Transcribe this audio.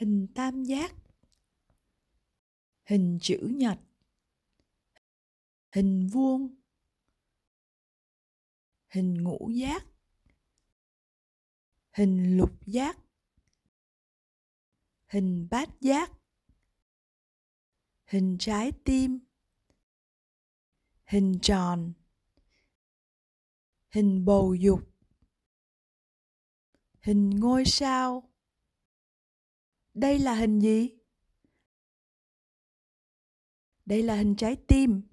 hình tam giác hình chữ nhật hình vuông hình ngũ giác hình lục giác hình bát giác hình trái tim hình tròn hình bầu dục hình ngôi sao đây là hình gì đây là hình trái tim